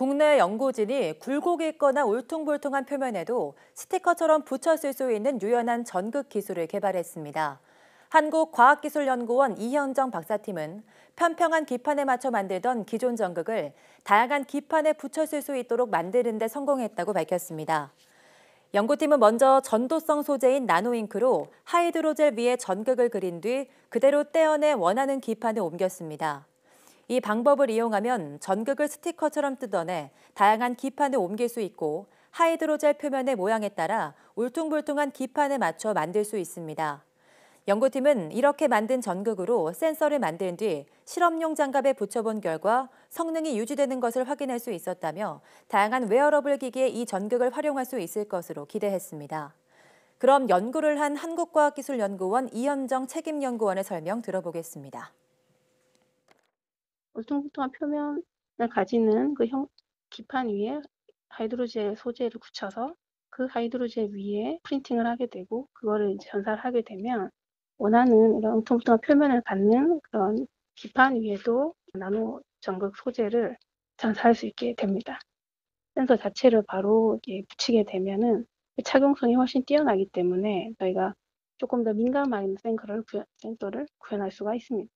국내 연구진이 굴곡이 있거나 울퉁불퉁한 표면에도 스티커처럼 붙여 쓸 수 있는 유연한 전극 기술을 개발했습니다. 한국과학기술연구원 이현정 박사팀은 편평한 기판에 맞춰 만들던 기존 전극을 다양한 기판에 붙여 쓸 수 있도록 만드는 데 성공했다고 밝혔습니다. 연구팀은 먼저 전도성 소재인 나노잉크로 하이드로젤 위에 전극을 그린 뒤 그대로 떼어내 원하는 기판에 옮겼습니다. 이 방법을 이용하면 전극을 스티커처럼 뜯어내 다양한 기판을 옮길 수 있고 하이드로젤 표면의 모양에 따라 울퉁불퉁한 기판에 맞춰 만들 수 있습니다. 연구팀은 이렇게 만든 전극으로 센서를 만든 뒤 실험용 장갑에 붙여본 결과 성능이 유지되는 것을 확인할 수 있었다며 다양한 웨어러블 기기에 이 전극을 활용할 수 있을 것으로 기대했습니다. 그럼 연구를 한 한국과학기술연구원 이현정 책임연구원의 설명 들어보겠습니다. 울퉁불퉁한 표면을 가지는 그 형, 기판 위에 하이드로젤 소재를 붙여서 그 하이드로젤 위에 프린팅을 하게 되고 그거를 이제 전사하게 되면 원하는 이런 울퉁불퉁한 표면을 갖는 그런 기판 위에도 나노 전극 소재를 전사할 수 있게 됩니다. 센서 자체를 바로 붙이게 되면은 그 착용성이 훨씬 뛰어나기 때문에 저희가 조금 더 민감한 센서를, 구현, 센서를 구현할 수가 있습니다.